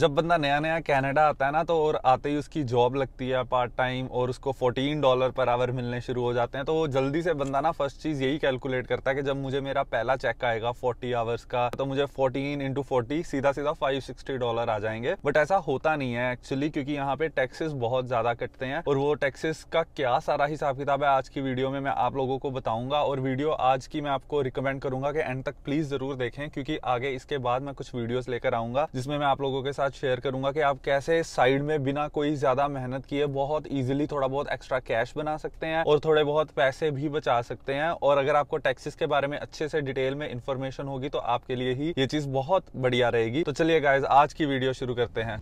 जब बंदा नया नया कनाडा आता है ना तो और आते ही उसकी जॉब लगती है पार्ट टाइम और उसको 14 डॉलर पर आवर मिलने शुरू हो जाते हैं तो वो जल्दी से बंदा ना फर्स्ट चीज़ यही कैलकुलेट करता है कि जब मुझे मेरा पहला चेक आएगा 40 आवर्स का तो मुझे 14 इंटू फोर्टी सीधा सीधा 560 डॉलर आ जाएंगे बट ऐसा होता नहीं है एक्चुअली क्योंकि यहाँ पे टैक्सेस बहुत ज़्यादा कटते हैं और वो टैक्सेस का क्या सारा हिसाब किताब है आज की वीडियो में मैं आप लोगों को बताऊंगा और वीडियो आज की मैं आपको रिकमेंड करूंगा कि एंड तक प्लीज़ ज़रूर देखें क्योंकि आगे इसके बाद मैं कुछ वीडियोज लेकर आऊंगा जिसमें मैं आप लोगों के साथ साथ शेयर करूंगा कि आप कैसे साइड में बिना कोई ज़्यादा मेहनत किए बहुत इजीली थोड़ा बहुत एक्स्ट्रा कैश बना सकते हैं और थोड़े बहुत पैसे भी बचा सकते हैं और अगर आपको टैक्सेस के बारे में अच्छे से डिटेल में इन्फॉर्मेशन होगी तो आपके लिए ही ये चीज़ बहुत बढ़िया रहेगी तो चलिए गाइज आज की वीडियो शुरू करते हैं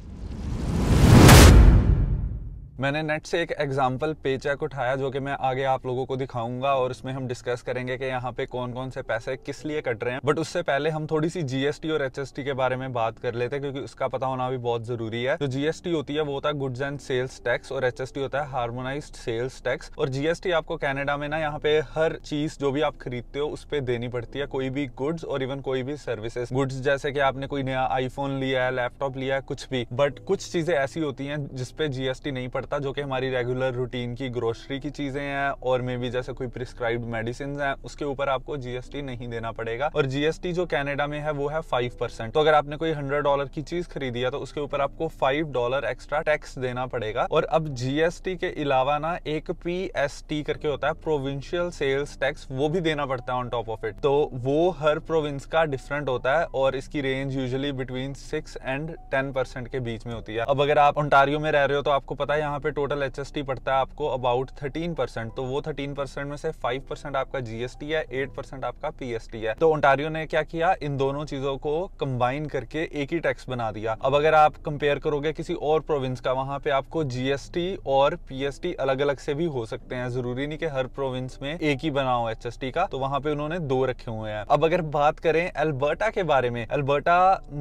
मैंने नेट से एक एग्जाम्पल पेचेक उठाया जो कि मैं आगे आप लोगों को दिखाऊंगा और इसमें हम डिस्कस करेंगे कि यहाँ पे कौन कौन से पैसे किस लिए कट रहे हैं बट उससे पहले हम थोड़ी सी जीएसटी और एचएसटी के बारे में बात कर लेते हैं क्योंकि उसका पता होना भी बहुत जरूरी है जो जीएसटी होती है वो होता है गुड्स एंड सेल्स टैक्स और एच होता है हार्मोनाइज सेल्स टैक्स और जीएसटी आपको कैनेडा में ना यहाँ पे हर चीज जो भी आप खरीदते हो उस पर देनी पड़ती है कोई भी गुड्स और इवन कोई भी सर्विसेस गुड्स जैसे कि आपने कोई नया आईफोन लिया है लैपटॉप लिया है कुछ भी बट कुछ चीजें ऐसी होती है जिसपे जीएसटी नहीं पड़ता करता जो कि हमारी रेगुलर रूटीन की ग्रोसरी की चीज़ें हैं और मे भी जैसे कोई प्रिस्क्राइब मेडिसिन हैं उसके ऊपर आपको जीएसटी नहीं देना पड़ेगा और जीएसटी जो कैनेडा में है वो है फाइव परसेंट तो अगर आपने कोई हंड्रेड डॉलर की चीज खरीदी है तो उसके ऊपर आपको फाइव डॉलर एक्स्ट्रा टैक्स देना पड़ेगा और अब जीएसटी के अलावा ना एक पी करके होता है प्रोविंशियल सेल्स टैक्स वो भी देना पड़ता है ऑन टॉप ऑफ इट तो वो हर प्रोविंस का डिफरेंट होता है और इसकी range usually between six and ten percent के बीच में होती है अब अगर आप ओंटारियो में रह रहे हो तो आपको पता है यहाँ पे टोटल एच पड़ता है आपको अबाउट थर्टीन परसेंट तो वो थर्टीन परसेंट में से फाइव परसेंट आपका जीएसटी है एट परसेंट आपका पीएसटी है तो ओंटारियो ने क्या किया इन दोनों चीजों को कंबाइन करके एक ही टैक्स बना दिया अब अगर आप कंपेयर करोगे किसी और प्रोविंस का वहां पे आपको जीएसटी और पीएसटी अलग अलग से भी हो सकते हैं जरूरी नहीं कि हर प्रोविंस में एक ही बनाओ एच का तो वहां पे उन्होंने दो रखे हुए हैं अब अगर बात करें अल्बर्टा के बारे में अल्बर्टा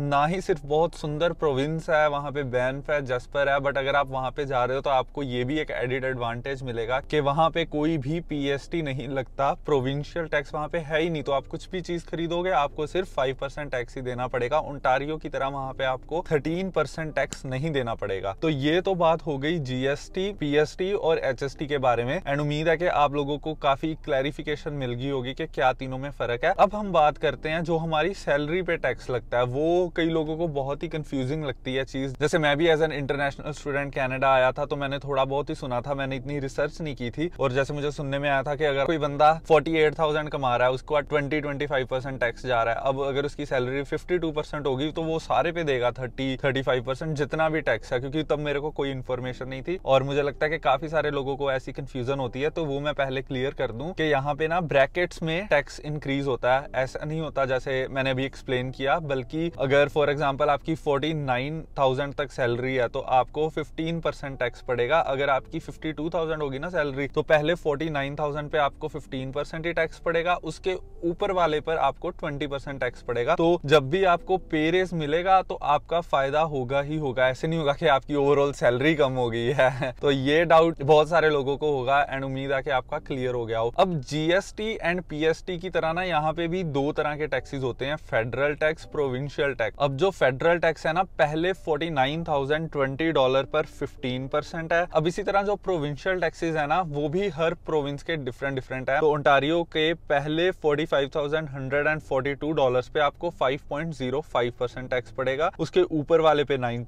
ना ही सिर्फ बहुत सुंदर प्रोविंस है वहां पे बैनफ है जस्पर है बट अगर आप वहां पे जा रहे हो हो तो आपको ये भी एक एडिड एडवांटेज मिलेगा कि वहां पे कोई भी पीएसटी नहीं लगता प्रोविंशियल टैक्स वहां पे है ही नहीं तो आप कुछ भी चीज खरीदोगे आपको सिर्फ फाइव परसेंट टैक्स ही देना पड़ेगा उन्टारियो की तरह वहां पे आपको थर्टीन परसेंट टैक्स नहीं देना पड़ेगा तो ये तो बात हो गई जीएसटी पीएसटी और एच के बारे में एंड उम्मीद है कि आप लोगों को काफी क्लैरिफिकेशन मिल गई होगी कि क्या तीनों में फर्क है अब हम बात करते हैं जो हमारी सैलरी पे टैक्स लगता है वो कई लोगों को बहुत ही कंफ्यूजिंग लगती है चीज जैसे मैं भी as an international student Canada आया था तो मैंने थोड़ा बहुत ही सुना था मैंने इतनी रिसर्च नहीं की थी और जैसे मुझे सुनने में आया था कि अगर कोई बंदा फोर्टी एट थाउजेंड कमा रहा है उसको twenty twenty five percent tax जा रहा है अब अगर उसकी सैलरी फिफ्टी टू परसेंट होगी तो वो सारे पे देगा थर्टी थर्टी फाइव परसेंट जितना भी टैक्स है क्योंकि तब मेरे को कोई इन्फॉर्मेशन नहीं थी और मुझे लगता है कि काफी सारे लोगों को ऐसी कंफ्यूजन होती है तो वो मैं पहले क्लियर कर दूं कि यहाँ पे ना ब्रैकेट्स में टैक्स इंक्रीज होता है ऐसा नहीं होता जैसे मैंने अभी एक्सप्लेन किया बल्कि अगर फॉर एग्जाम्पल आपकी फोर्टी नाइन थाउजेंड तक सैलरी है तो आपको फिफ्टीन परसेंट टैक्स टैक्स पड़ेगा अगर आपकी 52,000 होगी ना सैलरी तो पहले 49,000 पे आपको 15 परसेंट ही टैक्स पड़ेगा उसके ऊपर वाले पर आपको 20 परसेंट टैक्स पड़ेगा तो जब भी आपको पे रेस मिलेगा तो आपका फायदा होगा ही होगा ऐसे नहीं होगा कि आपकी ओवरऑल सैलरी कम हो गई है तो ये डाउट बहुत सारे लोगों को होगा एंड उम्मीद है कि आपका क्लियर हो गया हो अब जीएसटी एंड पीएसटी की तरह ना यहाँ पे भी दो तरह के टैक्सेस होते हैं फेडरल टैक्स प्रोविंशियल टैक्स अब जो फेडरल टैक्स है ना पहले forty nine thousand twenty dollar पर फिफ्टीन परसेंट है अब इसी तरह जो प्रोविंशियल टैक्सेस है ना वो भी हर प्रोविंस के डिफरेंट डिफरेंट है तो ओंटारियो के पहले फोर्टी फाइव पे आपको फाइव टैक्स पड़ेगा उसके ऊपर वाले पे नाइन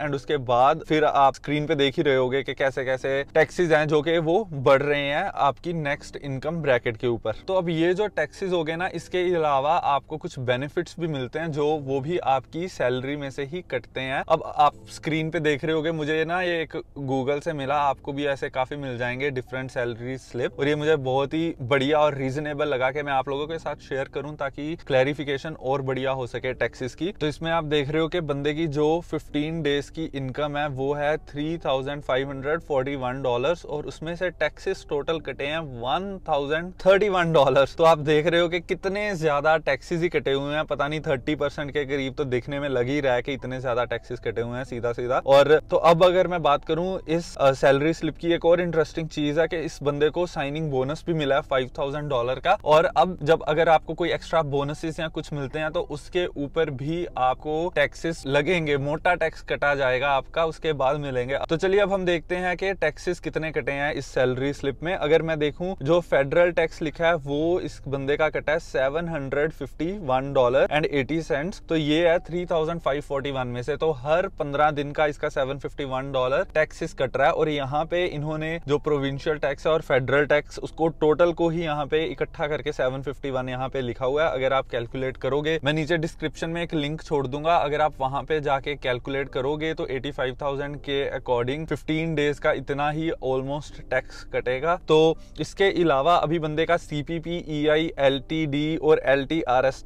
एंड उसके बाद फिर आप स्क्रीन पे देख ही रहे होगे कि कैसे कैसे टैक्सेस हैं जो कि वो बढ़ रहे हैं आपकी नेक्स्ट इनकम ब्रैकेट के ऊपर तो अब ये जो टैक्सेस हो गए ना इसके अलावा आपको कुछ बेनिफिट्स भी मिलते हैं जो वो भी आपकी सैलरी में से ही कटते हैं अब आप स्क्रीन पे देख रहे होगे मुझे ना ये एक गूगल से मिला आपको भी ऐसे काफ़ी मिल जाएंगे डिफरेंट सैलरी स्लिप और ये मुझे बहुत ही बढ़िया और रीजनेबल लगा के मैं आप लोगों के साथ शेयर करूं ताकि क्लैरिफिकेशन और बढ़िया हो सके टैक्सेस की तो इसमें आप देख रहे हो कि बंदे की जो 15 डेज की इनकम है वो है 3,541 डॉलर्स और उसमें से टैक्सेस टोटल कटे हैं 1,031 डॉलर्स तो आप देख रहे हो कि कितने ज्यादा टैक्सेस ही कटे हुए हैं पता नहीं थर्टी के करीब तो दिखने में लग ही रहा है कि इतने ज्यादा टैक्सेस कटे हुए हैं सीधा सीधा और तो अब अगर मैं बात करूँ इस सैलरी स्लिप की एक और इंटरेस्टिंग चीज है कि इस बंदे को साइनिंग बोनस भी मिला है फाइव थाउजेंड डॉलर का और अब जब अगर आपको कोई एक्स्ट्रा बोनसेस या कुछ मिलते हैं तो उसके ऊपर भी आपको टैक्सेस लगेंगे मोटा टैक्स कटा जाएगा आपका उसके बाद मिलेंगे तो चलिए अब हम देखते हैं कि टैक्सेस कितने कटे हैं इस सैलरी स्लिप में अगर मैं देखूं जो फेडरल टैक्स लिखा है वो इस बंदे का कटा है seven hundred fifty one dollar and eighty cent तो ये है three thousand five forty one में से तो हर पंद्रह दिन का इसका seven fifty one dollar taxes cut रहा है और यहाँ पे इन्होंने जो प्रोविंशियल टैक्स है और फेडरल टैक्स उसको टोटल को ही यहाँ पे इकट्ठा करके 751 यहाँ पे लिखा हुआ है अगर आप कैलकुलेट करोगे मैं नीचे डिस्क्रिप्शन में एक लिंक छोड़ दूंगा अगर आप वहां पे जाके कैलकुलेट करोगे तो थाउजेंड के अकॉर्डिंग फिफ्टीन डेज का इतना ही ऑलमोस्ट टैक्स कटेगा तो इसके अलावा अभी बंदे का सीपीपी टी डी और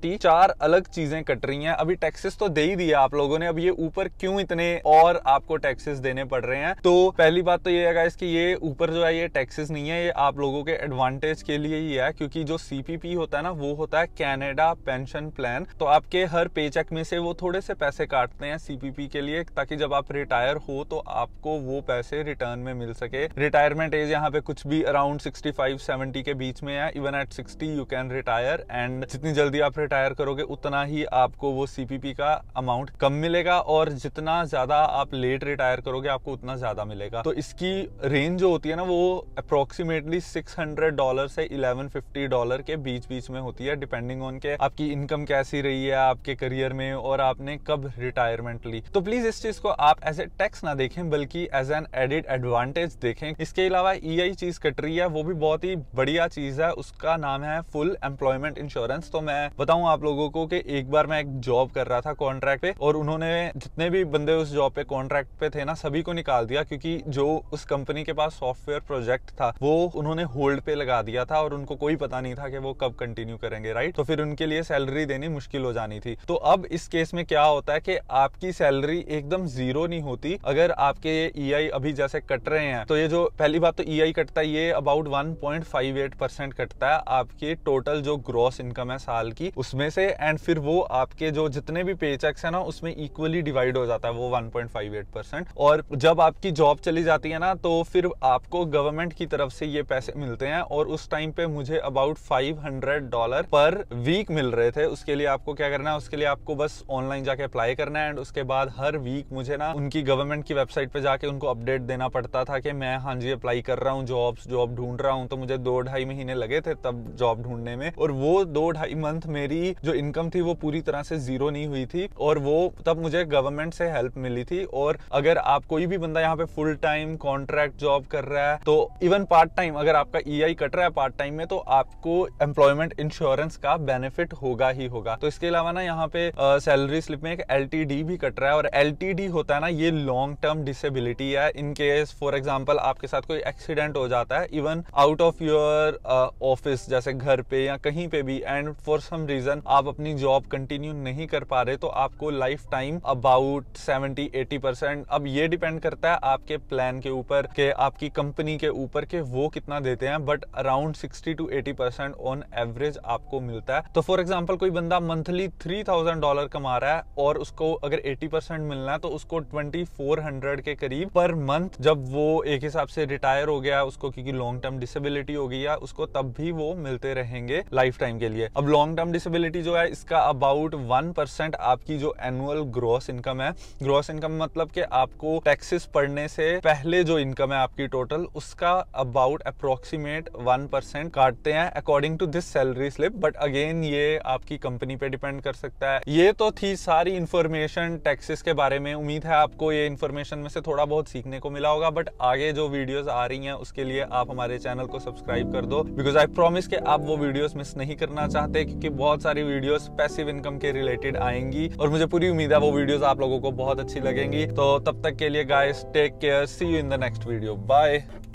टी चार अलग चीजें कट रही है अभी टैक्सेस तो दे ही दिया आप लोगों ने अब ये ऊपर क्यों इतने और आपको टैक्सेस देने पड़ रहे रहे हैं तो पहली बात तो ये है कि ये ऊपर जो है ये टैक्सेस नहीं है ये आप लोगों के एडवांटेज के लिए ही है क्योंकि जो सीपीपी होता है ना वो होता है कैनेडा पेंशन प्लान तो आपके हर पेचेक में से वो थोड़े से पैसे काटते हैं सीपीपी के लिए ताकि जब आप रिटायर हो तो आपको वो पैसे रिटर्न में मिल सके रिटायरमेंट एज यहाँ पे कुछ भी अराउंड 65 70 के बीच में है even at sixty you can retire and जितनी जल्दी आप रिटायर करोगे उतना ही आपको वो सीपीपी का अमाउंट कम मिलेगा और जितना ज्यादा आप लेट रिटायर करोगे आपको उतना ज़्यादा मिलेगा तो इसकी रेंज जो होती है ना वो अप्रोक्सीमेटली सिक्स हंड्रेड डॉलर से इलेवन फिफ्टी डॉलर के बीच बीच में होती है डिपेंडिंग ऑन के आपकी इनकम कैसी रही है आपके करियर में और आपने कब रिटायरमेंट ली तो प्लीज इस चीज को आप एज ए टैक्स ना देखें बल्कि एज एन एडिड एडवांटेज देखें इसके अलावा ई चीज कट रही है वो भी बहुत ही बढ़िया चीज है उसका नाम है फुल एम्प्लॉयमेंट इंश्योरेंस तो मैं बताऊं आप लोगों को कि एक बार मैं एक जॉब कर रहा था कॉन्ट्रैक्ट पे और उन्होंने जितने भी बंदे उस जॉब पे कॉन्ट्रैक्ट पे थे ना सभी को निकाल निकाल दिया क्योंकि जो उस कंपनी के पास सॉफ्टवेयर प्रोजेक्ट था वो उन्होंने होल्ड पे लगा दिया था और उनको कोई पता नहीं था कि वो कब कंटिन्यू करेंगे राइट तो फिर उनके लिए सैलरी देनी मुश्किल हो जानी थी तो अब इस केस में क्या होता है कि आपकी सैलरी एकदम जीरो नहीं होती अगर आपके ई e अभी जैसे कट रहे हैं तो ये जो पहली बात तो ई e कटता है ये अबाउट वन कटता है आपकी टोटल जो ग्रॉस इनकम है साल की उसमें से एंड फिर वो आपके जो जितने भी पे चेक्स है ना उसमें इक्वली डिवाइड हो जाता है वो वन और जब आपकी जॉब चली जाती है ना तो फिर आपको गवर्नमेंट की तरफ से ये पैसे मिलते हैं और उस टाइम पे मुझे अबाउट 500 डॉलर पर वीक मिल रहे थे उसके लिए आपको क्या करना है उसके लिए आपको बस ऑनलाइन जाके अप्लाई करना है एंड उसके बाद हर वीक मुझे ना उनकी गवर्नमेंट की वेबसाइट पे जाके उनको अपडेट देना पड़ता था कि मैं हाँ जी अप्लाई कर रहा हूँ जॉब जॉब ढूंढ रहा हूँ तो मुझे दो ढाई महीने लगे थे तब जॉब ढूंढने में और वो दो ढाई मंथ मेरी जो इनकम थी वो पूरी तरह से जीरो नहीं हुई थी और वो तब मुझे गवर्नमेंट से हेल्प मिली थी और अगर आप कोई भी बंदा बंदा यहाँ पे फुल टाइम कॉन्ट्रैक्ट जॉब कर रहा है तो इवन पार्ट टाइम अगर आपका ई e कट रहा है पार्ट टाइम में तो आपको एम्प्लॉयमेंट इंश्योरेंस का बेनिफिट होगा ही होगा तो इसके अलावा ना यहाँ पे सैलरी स्लिप में एक एल भी कट रहा है और एल होता है ना ये लॉन्ग टर्म डिसेबिलिटी है इनकेस फॉर एग्जाम्पल आपके साथ कोई एक्सीडेंट हो जाता है even out of your office जैसे घर पे या कहीं पे भी एंड फॉर सम रीजन आप अपनी जॉब कंटिन्यू नहीं कर पा रहे तो आपको life time about seventy eighty percent अब ये डिपेंड करता सकता है आपके प्लान के ऊपर के आपकी कंपनी के ऊपर के वो कितना देते हैं but around sixty to eighty percent on average आपको मिलता है तो फॉर एग्जाम्पल कोई बंदा मंथली थ्री थाउजेंड डॉलर कमा रहा है और उसको अगर एटी परसेंट मिलना है तो उसको ट्वेंटी फोर हंड्रेड के करीब पर मंथ जब वो एक हिसाब से रिटायर हो गया उसको क्योंकि लॉन्ग टर्म डिसेबिलिटी हो गई है उसको तब भी वो मिलते रहेंगे लाइफ टाइम के लिए अब लॉन्ग टर्म डिसेबिलिटी जो है इसका अबाउट वन परसेंट आपकी जो एनुअल ग्रॉस इनकम है ग्रॉस इनकम मतलब कि आपको टैक्सेस पढ़ने से पहले जो इनकम है आपकी टोटल उसका अबाउट अप्रोक्सीमेट वन परसेंट काटते हैं according to this salary slip but again ये आपकी कंपनी पे डिपेंड कर सकता है ये तो थी सारी इंफॉर्मेशन टैक्सेस के बारे में उम्मीद है आपको ये इन्फॉर्मेशन में से थोड़ा बहुत सीखने को मिला होगा बट आगे जो वीडियोज आ रही है उसके लिए आप हमारे चैनल को सब्सक्राइब कर दो बिकॉज आई प्रॉमिस के आप वो वीडियोज मिस नहीं करना चाहते क्योंकि बहुत सारी वीडियोज पैसिव इनकम के रिलेटेड आएंगी और मुझे पूरी उम्मीद है वो वीडियोज आप लोगों को बहुत अच्छी लगेंगी तो तब तक के लिए guys Take care. See you in the next video. Bye.